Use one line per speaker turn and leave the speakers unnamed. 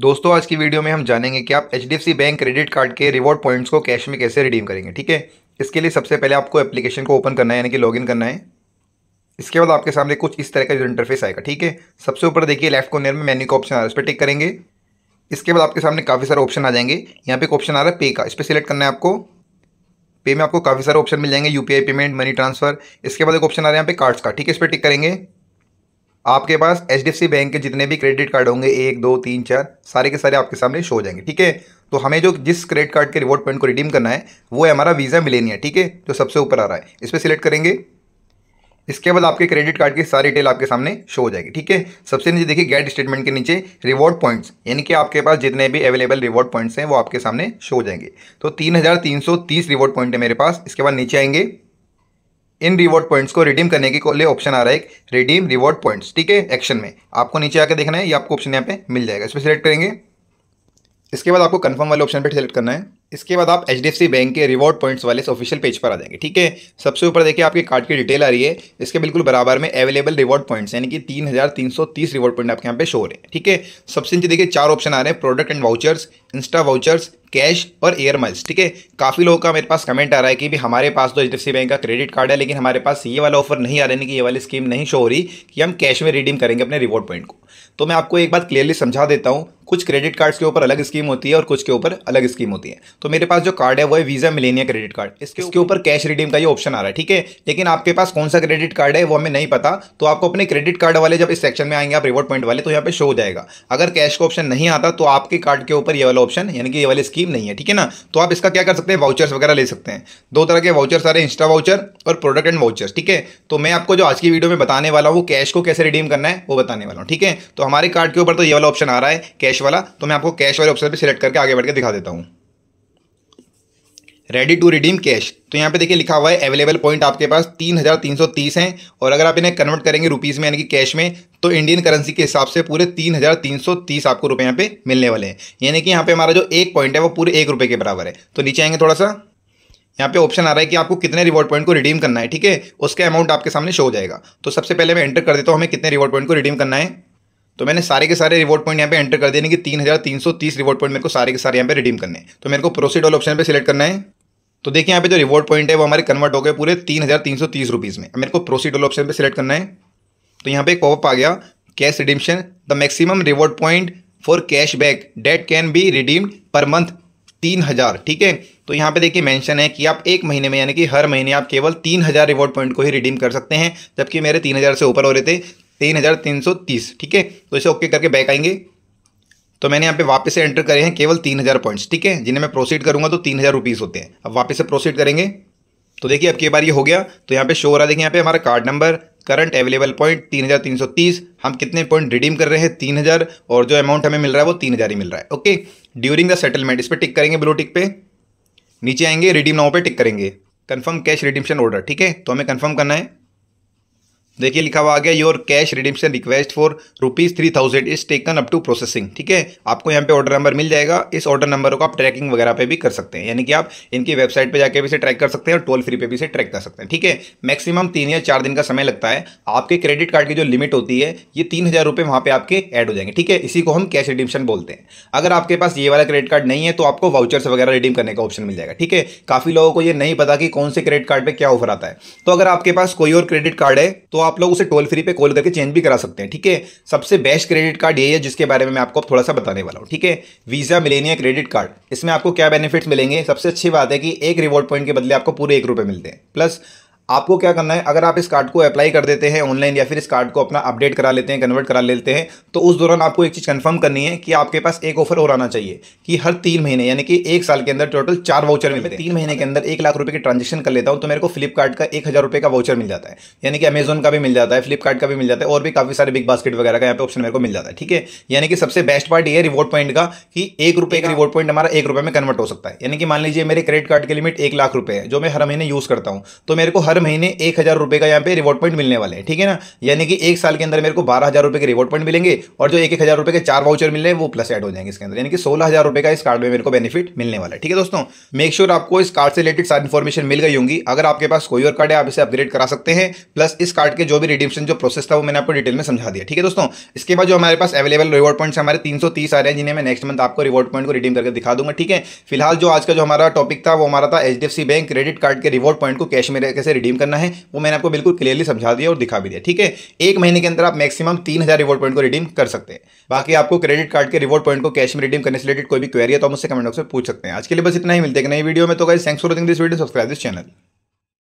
दोस्तों आज की वीडियो में हम जानेंगे कि आप एच बैंक क्रेडिट कार्ड के रिवॉर्ड पॉइंट्स को कैश में कैसे रिडीम करेंगे ठीक है इसके लिए सबसे पहले आपको एप्लीकेशन को ओपन करना है यानी कि लॉगिन करना है इसके बाद आपके सामने कुछ इस तरह का जो इंटरफेस आएगा ठीक है सबसे ऊपर देखिए लेफ्ट कॉर्नर में मेन्यू का ऑप्शन आ रहा है इस पर टिक करेंगे इसके बाद आपके सामने काफ़ी सारे ऑप्शन आ जाएंगे यहाँ पे एक ऑप्शन आ रहा है पे का इस पर सिलेक्ट करना है आपको पे में आपको काफ़ी सारे ऑप्शन मिल जाएंगे यूपीआई पेमेंट मनी ट्रांसफर इसके बाद एक ऑप्शन आ रहा है यहाँ पे कार्ड्स का ठीक है इस पर टिक करेंगे आपके पास एच बैंक के जितने भी क्रेडिट कार्ड होंगे एक दो तीन चार सारे के सारे आपके सामने शो हो जाएंगे ठीक है तो हमें जो जिस क्रेडिट कार्ड के रिवॉर्ड पॉइंट को रिडीम करना है वो है हमारा वीज़ा मिलेनिया ठीक है जो सबसे ऊपर आ रहा है इस पर सिलेक्ट करेंगे इसके बाद आपके क्रेडिट कार्ड की सारी डिटेल आपके सामने शो हो जाएगी ठीक है सबसे नीचे देखिए गेट स्टेटमेंट के नीचे रिवॉर्ड पॉइंट्स यानी कि आपके पास जितने भी अवेलेबल रिवॉर्ड पॉइंट्स हैं वो आपके सामने शो हो जाएंगे तो तीन हज़ार तीन सौ तीस रिवॉर्ड पॉइंट है मेरे पास इसके बाद नीचे आएंगे इन रिवॉर्ड पॉइंट्स को रिडीम करने के लिए ऑप्शन आ रहा है रिडीम रिवॉर्ड पॉइंट्स ठीक है एक्शन में आपको नीचे आके देखना है ये आपको ऑप्शन यहाँ पे मिल जाएगा इस पर सिलेक्ट करेंगे इसके बाद आपको कन्फर्म वाले ऑप्शन पर सिलेक्ट करना है इसके बाद आप एच बैंक के रिवॉर्ड पॉइंट्स वाले इस ऑफिशियल पेज पर आ जाएंगे ठीक है सबसे ऊपर देखिए आपके कार्ड की डिटेल आ रही है इसके बिल्कुल बराबर में अवेलेबल रिवॉर्ड पॉइंट्स यानी कि तीन हज़ार तीन सौ तीस रिवॉर्ड पॉइंट आपके यहाँ पे शो हो रहे हैं ठीक है सबसे नीचे देखिए चार ऑप्शन आ रहे हैं product and vouchers insta vouchers cash और एयर माइल्स ठीक है काफ़ी लोगों का मेरे पास कमेंट आ रहा है कि भी हमारे पास तो एच बैंक का क्रेडिट कार्ड है लेकिन हमारे पास ये वाला ऑफर नहीं आ रहा है कि ये वाली स्कीम नहीं शो हो रही कि हम कैश में रिडीम करेंगे अपने रिवॉर्ड पॉइंट को तो मैं आपको एक बात क्लियरली समझा देता हूँ कुछ क्रेडिट कार्ड्स के ऊपर अलग स्कीम होती है और कुछ के ऊपर अलग स्कीम होती है तो मेरे पास जो कार्ड है वो है वीज़ा मिलेनिया क्रेडिट कार्ड इसके ऊपर कैश रिडीम का ये ऑप्शन आ रहा है ठीक है लेकिन आपके पास कौन सा क्रेडिट कार्ड है वो हमें नहीं पता तो आपको अपने क्रेडिट कार्ड वाले जब इस सेक्शन में आएंगे आप रिवॉर्ड पॉइंट वाले तो यहाँ पे शो हो जाएगा अगर कैश का ऑप्शन नहीं आता तो आपके कार्ड के ऊपर ये वाला ऑप्शन यानी कि ये वाली स्कीम नहीं है ठीक है ना तो आप इसका क्या कर सकते हैं वाउचर्स वगैरह ले सकते हैं दो तरह के वाउचर्स आ रहे हैं इंस्टा वाउचर और प्रोडक्ट एंड वाउचर्स ठीक है तो मैं आपको जो आज की वीडियो में बताने वाला हूँ कैश को कैसे रिडीम करना है वो बताने वाला हूँ ठीक है तो तो हमारे कार्ड के ऊपर तो ये वाला ऑप्शन आ रहा है कैश वाला तो मैं आपको कैश वाले ऑप्शन पर सिलेक्ट करके आगे बढ़ के दिखा देता हूँ रेडी टू रिडीम कैश तो यहाँ पे देखिए लिखा हुआ है अवेलेबल पॉइंट आपके पास तीन हज़ार तीन सौ तीस हैं और अगर आप इन्हें कन्वर्ट करेंगे रुपीज़ में यानी कि कैश में तो इंडियन करेंसी के हिसाब से पूरे तीन हज़ार तीन सौ तीस आपको रुपये यहाँ पे मिलने वाले हैं यानी कि यहाँ पे हमारा जो एक पॉइंट है वो पूरे एक रुपये के बराबर है तो नीचे आएंगे थोड़ा सा यहाँ पे ऑप्शन आ रहा है कि आपको कितने रिवॉर्ड पॉइंट को रिडीम करना है ठीक है उसका अमाउंट आपके सामने शो हो जाएगा तो सबसे पहले मैं एंटर कर देता हूँ हमें कितने रिवॉर्ड पॉइंट को रिडीम करना है तो मैंने सारे के सारे रिवॉर्ड पॉइंट यहाँ पे एंटर कर देने कि तीन हज़ार तीन सौ तीस रिवॉर्ड पॉइंट मेरे को सारे के सारे यहाँ पे रिडीम करने तो मेरे को प्रोसीड ऑल ऑप्शन पे सिलेक्ट करना है तो देखिए यहाँ पे जो रिवॉर्ड पॉइंट है वो हमारे कन्वर्ट हो गए पूरे तीन हज़ार तीन सौ तीस रुपीज़ में मेरे को प्रोसीड ऑल ऑप्शन पर सिलेक्ट करना है तो यहाँ पे एक पॉपअप आ गया cash redemption the maximum reward point for cash back that can be redeemed per month तीन हज़ार ठीक है तो यहाँ पे देखिए मेंशन है कि आप एक महीने में यानी कि हर महीने आप केवल तीन हज़ार रिवॉर्ड पॉइंट को ही रिडीम कर सकते हैं जबकि मेरे तीन हज़ार से ऊपर हो रहे थे तीन हज़ार तीन सौ तीस ठीक है तो इसे ओके करके बैक आएंगे तो मैंने यहाँ पे वापस से एंटर करे हैं केवल तीन हज़ार पॉइंट्स ठीक है जिन्हें मैं प्रोसीड करूँगा तो तीन हज़ार रुपीज़ होते हैं अब वापस से प्रोसीड करेंगे तो देखिए अब के बार ये हो गया तो यहाँ पे शो हो रहा है देखिए यहाँ पे हमारा card number current available point तीन हज़ार तीन सौ तीस हम कितने पॉइंट रिडीम कर रहे हैं तीन हज़ार और जो अमाउंट हमें मिल रहा है वो तीन हज़ार ही मिल रहा है ओके ड्यूरिंग द सेटलमेंट इस पर टिक करेंगे ब्लू टिक पे नीचे आएंगे रिडीम नाउ पे टिक करेंगे कन्फर्म कैश रिडीमशन ऑर्डर ठीक है तो हमें कन्फर्म करना है देखिए लिखा हुआ आ गया your cash redemption request for rupees three thousand is taken up to processing ठीक है आपको यहाँ पे ऑर्डर नंबर मिल जाएगा इस ऑर्डर नंबर को आप ट्रैकिंग वगैरह पे भी कर सकते हैं यानी कि आप इनकी वेबसाइट पे जाके भी इसे ट्रैक कर सकते हैं और टोल फ्री पे भी इसे ट्रैक कर सकते हैं ठीक है मैक्सिमम तीन या चार दिन का समय लगता है आपके क्रेडिट कार्ड की जो लिमिट होती है ये तीन हज़ार रुपये वहाँ पर आपके एड हो जाएंगे ठीक है इसी को हम कैश रिडीम्शन बोलते हैं अगर आपके पास ये वाला क्रेडिट कार्ड नहीं है तो आपको वाउचर्स वगैरह रिडीम करने का ऑप्शन मिल जाएगा ठीक है काफ़ी लोगों को ये नहीं पता कि कौन से क्रेडिट कार्ड पर क्या ऑफर आता है तो अगर आपके पास कोई और क्रेडिट कार्ड है तो आप आप लोग उसे टोल फ्री पे कॉल करके चेंज भी करा सकते हैं ठीक है सबसे बेस्ट क्रेडिट कार्ड ये है जिसके बारे में मैं आपको थोड़ा सा बताने वाला हूँ ठीक है वीज़ा मिलेनिया क्रेडिट कार्ड इसमें आपको क्या बेनिफिट्स मिलेंगे सबसे अच्छी बात है कि एक रिवॉर्ड पॉइंट के बदले आपको पूरे एक रुपये मिलते हैं प्लस आपको क्या करना है अगर आप इस कार्ड को अप्लाई कर देते हैं ऑनलाइन या फिर इस कार्ड को अपना अपडेट करा लेते हैं कन्वर्ट करा लेते हैं तो उस दौरान आपको एक चीज़ कंफर्म करनी है कि आपके पास एक ऑफर और आना चाहिए कि हर तीन महीने यानी कि एक साल के अंदर टोटल चार वाउचर मिलते हैं तीन महीने के अंदर एक लाख रुपये की ट्रांजेक्शन कर लेता हूँ तो मेरे को फ्लिपकार्ट का एक हज़ार रुपये का वाउचर मिल जाता है यानी कि अमेजन का भी मिल जाता है फ्लिपकार्ट का भी मिल जाता है और भी काफ़ी सारे बिग बास्केट वगैरह का यहाँ पे ऑप्शन मेरे को मिल जाता है ठीक है यानी कि सबसे बेस्ट पार्ट ये रिवॉर्ड पॉइंट का कि एक रुपये का रिवॉर्ड पॉइंट हमारा एक में कन्वर्ट हो सकता है यानी कि मान लीजिए मेरे क्रेडिट कार्ड की लिमिट एक लाख रुपये है जो मैं हर महीने यूज़ करता हूँ तो मेरे को हर हर महीने एक हज़ार रुपये का यहाँ पे रिवॉर्ड पॉइंट मिलने वाले हैं ठीक है ना यानी कि एक साल के अंदर मेरे को बारह हज़ार रुपये के रिवॉर्ड पॉइंट मिलेंगे और जो एक एक हज़ार रुपये के चार वाउचर मिल रहे वो प्लस एड हो जाएंगे इसके अंदर यानी कि सोलह हज़ार रुपये का इस कार्ड में मेरे को बेनिफिट मिलने वाला है ठीक है दोस्तों मेक श्योर आपको इस कार्ड से रिलेटेड सारी इन्फॉर्मेशन मिल गई होंगी अगर आपके पास कोई और कार्ड है आप इसे अपग्रेड करा सकते हैं प्लस इस कार्ड के जो भी रिडीम्शन जो प्रोसेस था वो मैंने आपको डिटेल में समझा दिया ठीक है दोस्तों इसके बाद जो हमारे पास अवेलेबल रिवॉर्ड पॉइंट्स हमारे तीन सौ तीस आ रहे हैं जिन्हें मैं नेक्स्ट मंथ आपको रिवॉर्ड पॉइंट को रिडीम करके दिखा दूंगा ठीक है फिलहाल जो आज का जो हमारा टॉपिक था वो हमारा था एच बैंक क्रेडिट कार्ड के रिवॉर्ड पॉइंट को कैश में कैसे रिडीम करना है वो मैंने आपको बिल्कुल क्लियरली समझा दिया और दिखा भी दिया ठीक है एक महीने के अंदर आप मैक्सिमम तीन हज़ार रिवॉर्ड पॉइंट को रिडीम कर सकते हैं बाकी आपको क्रेडिट कार्ड के रिवॉर्ड पॉइंट को कैश में रिडीम करने से रिलेटेड कोई भी क्वेरी है तो मुझसे कमेंट बॉक्स में पूछ सकते हैं आज के लिए बस इतना ही मिलते हैं नई वीडियो में तो guys thanks for watching this video subscribe this channel